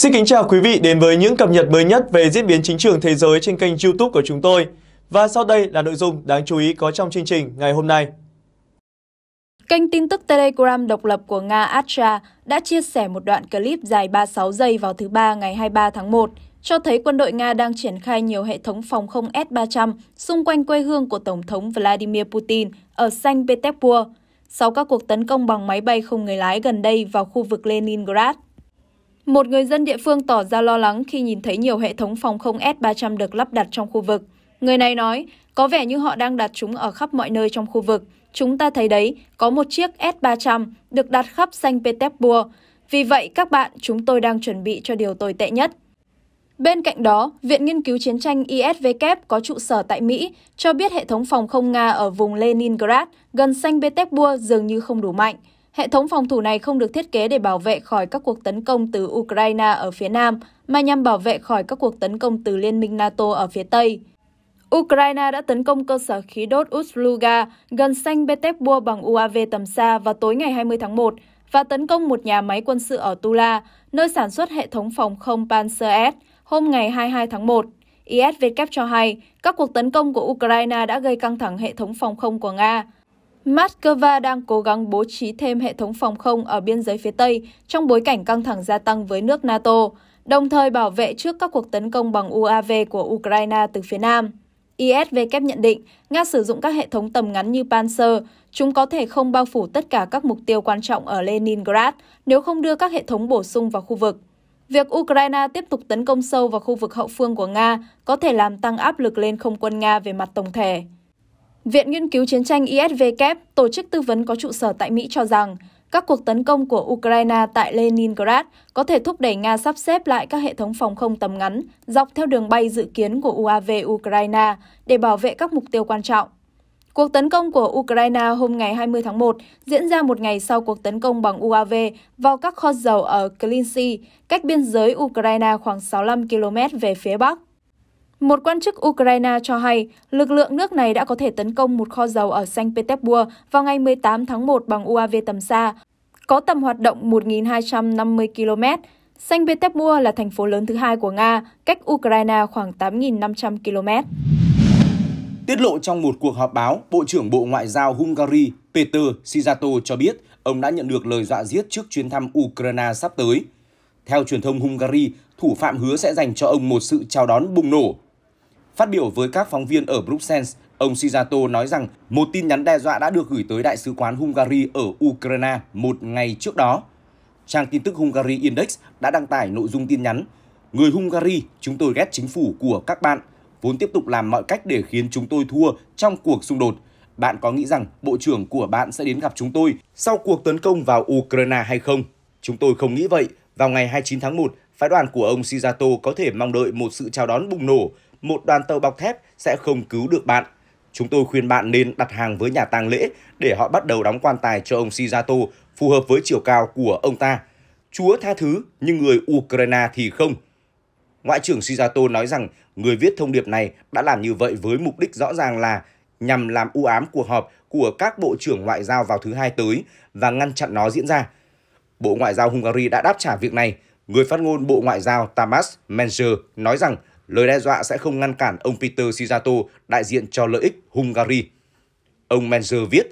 Xin kính chào quý vị đến với những cập nhật mới nhất về diễn biến chính trường thế giới trên kênh YouTube của chúng tôi. Và sau đây là nội dung đáng chú ý có trong chương trình ngày hôm nay. Kênh tin tức Telegram độc lập của Nga Astra đã chia sẻ một đoạn clip dài 36 giây vào thứ Ba ngày 23 tháng 1, cho thấy quân đội Nga đang triển khai nhiều hệ thống phòng không S-300 xung quanh quê hương của Tổng thống Vladimir Putin ở Saint Petersburg sau các cuộc tấn công bằng máy bay không người lái gần đây vào khu vực Leningrad. Một người dân địa phương tỏ ra lo lắng khi nhìn thấy nhiều hệ thống phòng không S-300 được lắp đặt trong khu vực. Người này nói, có vẻ như họ đang đặt chúng ở khắp mọi nơi trong khu vực. Chúng ta thấy đấy, có một chiếc S-300 được đặt khắp xanh Petersburg. Vì vậy, các bạn, chúng tôi đang chuẩn bị cho điều tồi tệ nhất. Bên cạnh đó, Viện Nghiên cứu Chiến tranh ISW có trụ sở tại Mỹ cho biết hệ thống phòng không Nga ở vùng Leningrad gần xanh Petersburg dường như không đủ mạnh. Hệ thống phòng thủ này không được thiết kế để bảo vệ khỏi các cuộc tấn công từ Ukraine ở phía Nam, mà nhằm bảo vệ khỏi các cuộc tấn công từ Liên minh NATO ở phía Tây. Ukraine đã tấn công cơ sở khí đốt Usluga gần xanh Petersburg bằng UAV tầm xa vào tối ngày 20 tháng 1 và tấn công một nhà máy quân sự ở Tula, nơi sản xuất hệ thống phòng không Panzer S, hôm ngày 22 tháng 1. ISW cho hay các cuộc tấn công của Ukraine đã gây căng thẳng hệ thống phòng không của Nga, Moscow đang cố gắng bố trí thêm hệ thống phòng không ở biên giới phía Tây trong bối cảnh căng thẳng gia tăng với nước NATO, đồng thời bảo vệ trước các cuộc tấn công bằng UAV của Ukraine từ phía Nam. ISW nhận định, Nga sử dụng các hệ thống tầm ngắn như Panzer, chúng có thể không bao phủ tất cả các mục tiêu quan trọng ở Leningrad nếu không đưa các hệ thống bổ sung vào khu vực. Việc Ukraine tiếp tục tấn công sâu vào khu vực hậu phương của Nga có thể làm tăng áp lực lên không quân Nga về mặt tổng thể. Viện Nghiên cứu Chiến tranh ISW, e tổ chức tư vấn có trụ sở tại Mỹ cho rằng, các cuộc tấn công của Ukraine tại Leningrad có thể thúc đẩy Nga sắp xếp lại các hệ thống phòng không tầm ngắn dọc theo đường bay dự kiến của UAV Ukraine để bảo vệ các mục tiêu quan trọng. Cuộc tấn công của Ukraine hôm ngày 20 tháng 1 diễn ra một ngày sau cuộc tấn công bằng UAV vào các kho dầu ở Klinsi, cách biên giới Ukraine khoảng 65 km về phía bắc. Một quan chức Ukraine cho hay lực lượng nước này đã có thể tấn công một kho dầu ở Saint Petersburg vào ngày 18 tháng 1 bằng UAV tầm xa, có tầm hoạt động 1.250 km. Saint Petersburg là thành phố lớn thứ hai của Nga, cách Ukraine khoảng 8.500 km. Tiết lộ trong một cuộc họp báo, Bộ trưởng Bộ Ngoại giao Hungary Peter Sijato cho biết ông đã nhận được lời dọa giết trước chuyến thăm Ukraine sắp tới. Theo truyền thông Hungary, thủ phạm hứa sẽ dành cho ông một sự chào đón bùng nổ Phát biểu với các phóng viên ở Bruxelles, ông Shizato nói rằng một tin nhắn đe dọa đã được gửi tới Đại sứ quán Hungary ở Ukraine một ngày trước đó. Trang tin tức Hungary Index đã đăng tải nội dung tin nhắn Người Hungary, chúng tôi ghét chính phủ của các bạn, vốn tiếp tục làm mọi cách để khiến chúng tôi thua trong cuộc xung đột. Bạn có nghĩ rằng bộ trưởng của bạn sẽ đến gặp chúng tôi sau cuộc tấn công vào Ukraine hay không? Chúng tôi không nghĩ vậy. Vào ngày 29 tháng 1, phái đoàn của ông Shizato có thể mong đợi một sự chào đón bùng nổ một đoàn tàu bọc thép sẽ không cứu được bạn. Chúng tôi khuyên bạn nên đặt hàng với nhà tang lễ để họ bắt đầu đóng quan tài cho ông Shizato phù hợp với chiều cao của ông ta. Chúa tha thứ, nhưng người Ukraine thì không. Ngoại trưởng Shizato nói rằng người viết thông điệp này đã làm như vậy với mục đích rõ ràng là nhằm làm u ám cuộc họp của các bộ trưởng ngoại giao vào thứ hai tới và ngăn chặn nó diễn ra. Bộ Ngoại giao Hungary đã đáp trả việc này. Người phát ngôn Bộ Ngoại giao Tamás Menzer nói rằng lời đe dọa sẽ không ngăn cản ông Peter Sijato, đại diện cho lợi ích Hungary. Ông Menzer viết,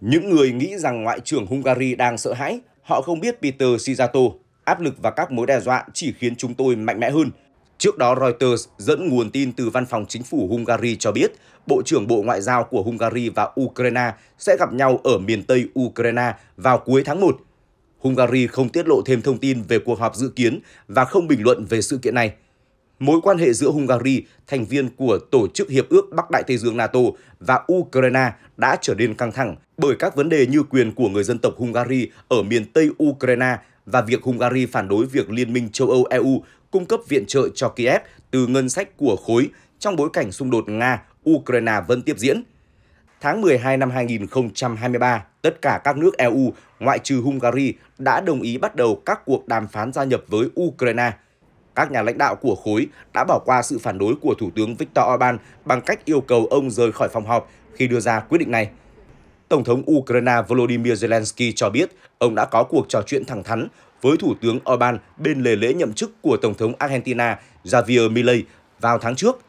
những người nghĩ rằng Ngoại trưởng Hungary đang sợ hãi, họ không biết Peter Sijato. Áp lực và các mối đe dọa chỉ khiến chúng tôi mạnh mẽ hơn. Trước đó, Reuters dẫn nguồn tin từ văn phòng chính phủ Hungary cho biết, Bộ trưởng Bộ Ngoại giao của Hungary và Ukraine sẽ gặp nhau ở miền Tây Ukraine vào cuối tháng 1. Hungary không tiết lộ thêm thông tin về cuộc họp dự kiến và không bình luận về sự kiện này mối quan hệ giữa Hungary, thành viên của Tổ chức Hiệp ước Bắc Đại Tây Dương NATO và Ukraine đã trở nên căng thẳng bởi các vấn đề như quyền của người dân tộc Hungary ở miền Tây Ukraine và việc Hungary phản đối việc Liên minh châu Âu EU cung cấp viện trợ cho Kiev từ ngân sách của khối trong bối cảnh xung đột Nga-Ukraine vẫn tiếp diễn. Tháng 12 năm 2023, tất cả các nước EU ngoại trừ Hungary đã đồng ý bắt đầu các cuộc đàm phán gia nhập với Ukraine – các nhà lãnh đạo của khối đã bỏ qua sự phản đối của Thủ tướng Viktor Orbán bằng cách yêu cầu ông rời khỏi phòng họp khi đưa ra quyết định này. Tổng thống Ukraine Volodymyr Zelensky cho biết ông đã có cuộc trò chuyện thẳng thắn với Thủ tướng Orbán bên lề lễ nhậm chức của Tổng thống Argentina Javier Milei vào tháng trước.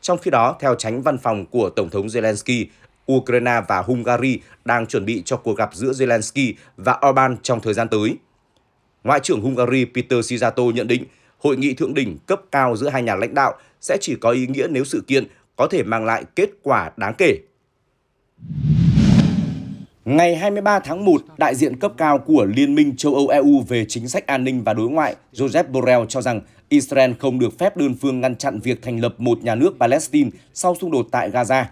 Trong khi đó, theo tránh văn phòng của Tổng thống Zelensky, Ukraine và Hungary đang chuẩn bị cho cuộc gặp giữa Zelensky và Orbán trong thời gian tới. Ngoại trưởng Hungary Peter Sijato nhận định hội nghị thượng đỉnh cấp cao giữa hai nhà lãnh đạo sẽ chỉ có ý nghĩa nếu sự kiện có thể mang lại kết quả đáng kể. Ngày 23 tháng 1, đại diện cấp cao của Liên minh châu Âu EU về chính sách an ninh và đối ngoại Joseph Borrell cho rằng Israel không được phép đơn phương ngăn chặn việc thành lập một nhà nước Palestine sau xung đột tại Gaza.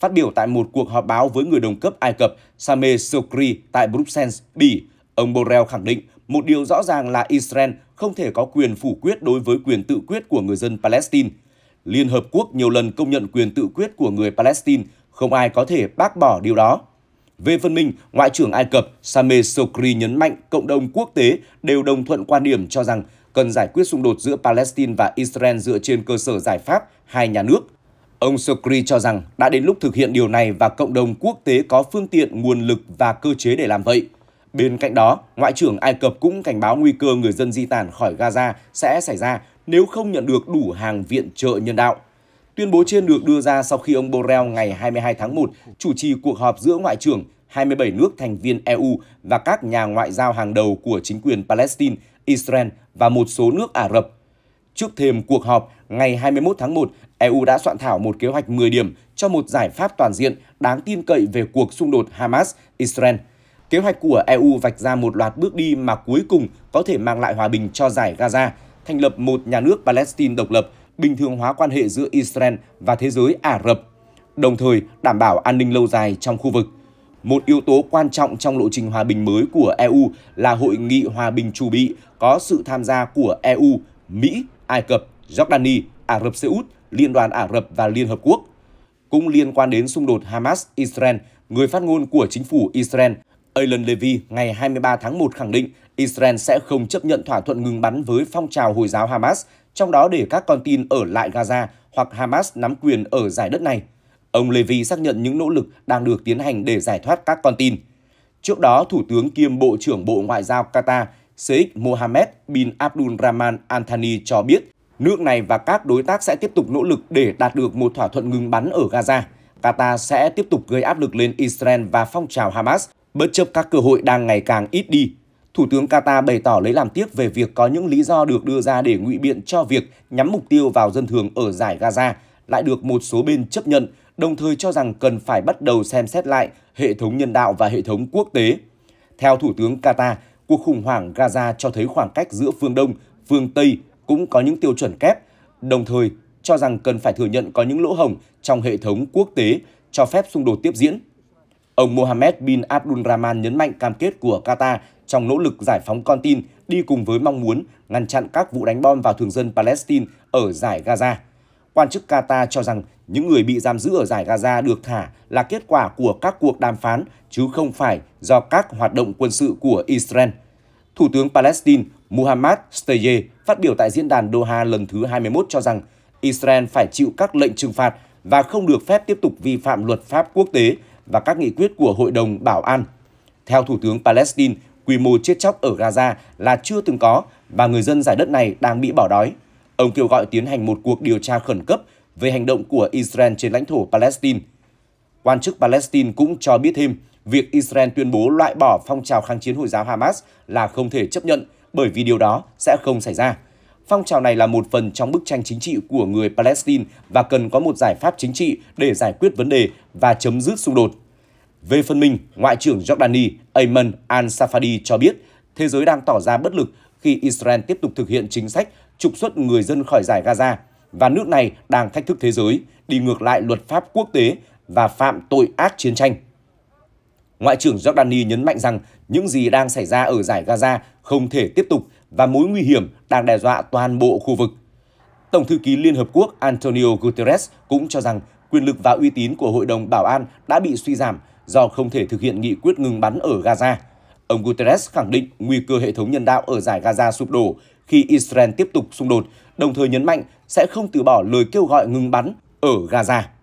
Phát biểu tại một cuộc họp báo với người đồng cấp Ai Cập Sameh Sokri tại Bruxelles, Bỉ, Ông Borrell khẳng định một điều rõ ràng là Israel không thể có quyền phủ quyết đối với quyền tự quyết của người dân Palestine. Liên Hợp Quốc nhiều lần công nhận quyền tự quyết của người Palestine, không ai có thể bác bỏ điều đó. Về phần mình, Ngoại trưởng Ai Cập Sameh Sokri nhấn mạnh cộng đồng quốc tế đều đồng thuận quan điểm cho rằng cần giải quyết xung đột giữa Palestine và Israel dựa trên cơ sở giải pháp hai nhà nước. Ông Sokri cho rằng đã đến lúc thực hiện điều này và cộng đồng quốc tế có phương tiện, nguồn lực và cơ chế để làm vậy. Bên cạnh đó, Ngoại trưởng Ai Cập cũng cảnh báo nguy cơ người dân di tản khỏi Gaza sẽ xảy ra nếu không nhận được đủ hàng viện trợ nhân đạo. Tuyên bố trên được đưa ra sau khi ông Borrell ngày 22 tháng 1 chủ trì cuộc họp giữa Ngoại trưởng 27 nước thành viên EU và các nhà ngoại giao hàng đầu của chính quyền Palestine, Israel và một số nước Ả Rập. Trước thềm cuộc họp, ngày 21 tháng 1, EU đã soạn thảo một kế hoạch 10 điểm cho một giải pháp toàn diện đáng tin cậy về cuộc xung đột Hamas-Israel – Kế hoạch của EU vạch ra một loạt bước đi mà cuối cùng có thể mang lại hòa bình cho giải Gaza, thành lập một nhà nước Palestine độc lập, bình thường hóa quan hệ giữa Israel và thế giới Ả Rập, đồng thời đảm bảo an ninh lâu dài trong khu vực. Một yếu tố quan trọng trong lộ trình hòa bình mới của EU là hội nghị hòa bình chủ bị có sự tham gia của EU, Mỹ, Ai Cập, Jordani, Ả Rập Xê Út, Liên đoàn Ả Rập và Liên Hợp Quốc. Cũng liên quan đến xung đột Hamas-Israel, người phát ngôn của chính phủ Israel Alan Levy ngày 23 tháng 1 khẳng định Israel sẽ không chấp nhận thỏa thuận ngừng bắn với phong trào Hồi giáo Hamas, trong đó để các con tin ở lại Gaza hoặc Hamas nắm quyền ở giải đất này. Ông Levy xác nhận những nỗ lực đang được tiến hành để giải thoát các con tin. Trước đó, Thủ tướng kiêm Bộ trưởng Bộ Ngoại giao Qatar Sheikh Mohammed bin Abdul Rahman Anthony cho biết nước này và các đối tác sẽ tiếp tục nỗ lực để đạt được một thỏa thuận ngừng bắn ở Gaza. Qatar sẽ tiếp tục gây áp lực lên Israel và phong trào Hamas Bất chấp các cơ hội đang ngày càng ít đi, Thủ tướng Qatar bày tỏ lấy làm tiếc về việc có những lý do được đưa ra để ngụy biện cho việc nhắm mục tiêu vào dân thường ở giải Gaza lại được một số bên chấp nhận, đồng thời cho rằng cần phải bắt đầu xem xét lại hệ thống nhân đạo và hệ thống quốc tế. Theo Thủ tướng Qatar, cuộc khủng hoảng Gaza cho thấy khoảng cách giữa phương Đông, phương Tây cũng có những tiêu chuẩn kép, đồng thời cho rằng cần phải thừa nhận có những lỗ hổng trong hệ thống quốc tế cho phép xung đột tiếp diễn. Ông Mohammed bin Abdul Rahman nhấn mạnh cam kết của Qatar trong nỗ lực giải phóng con tin đi cùng với mong muốn ngăn chặn các vụ đánh bom vào thường dân Palestine ở giải Gaza. Quan chức Qatar cho rằng những người bị giam giữ ở giải Gaza được thả là kết quả của các cuộc đàm phán chứ không phải do các hoạt động quân sự của Israel. Thủ tướng Palestine Muhammad Steye phát biểu tại diễn đàn Doha lần thứ 21 cho rằng Israel phải chịu các lệnh trừng phạt và không được phép tiếp tục vi phạm luật pháp quốc tế và các nghị quyết của Hội đồng Bảo an. Theo Thủ tướng Palestine, quy mô chết chóc ở Gaza là chưa từng có và người dân giải đất này đang bị bỏ đói. Ông kêu gọi tiến hành một cuộc điều tra khẩn cấp về hành động của Israel trên lãnh thổ Palestine. Quan chức Palestine cũng cho biết thêm, việc Israel tuyên bố loại bỏ phong trào kháng chiến Hồi giáo Hamas là không thể chấp nhận bởi vì điều đó sẽ không xảy ra. Phong trào này là một phần trong bức tranh chính trị của người Palestine và cần có một giải pháp chính trị để giải quyết vấn đề và chấm dứt xung đột. Về phần mình, Ngoại trưởng Jordani Ayman al-Safadi cho biết thế giới đang tỏ ra bất lực khi Israel tiếp tục thực hiện chính sách trục xuất người dân khỏi giải Gaza và nước này đang thách thức thế giới, đi ngược lại luật pháp quốc tế và phạm tội ác chiến tranh. Ngoại trưởng Jordani nhấn mạnh rằng những gì đang xảy ra ở giải Gaza không thể tiếp tục và mối nguy hiểm đang đe dọa toàn bộ khu vực. Tổng thư ký Liên Hợp Quốc Antonio Guterres cũng cho rằng quyền lực và uy tín của Hội đồng Bảo an đã bị suy giảm do không thể thực hiện nghị quyết ngừng bắn ở Gaza. Ông Guterres khẳng định nguy cơ hệ thống nhân đạo ở giải Gaza sụp đổ khi Israel tiếp tục xung đột, đồng thời nhấn mạnh sẽ không từ bỏ lời kêu gọi ngừng bắn ở Gaza.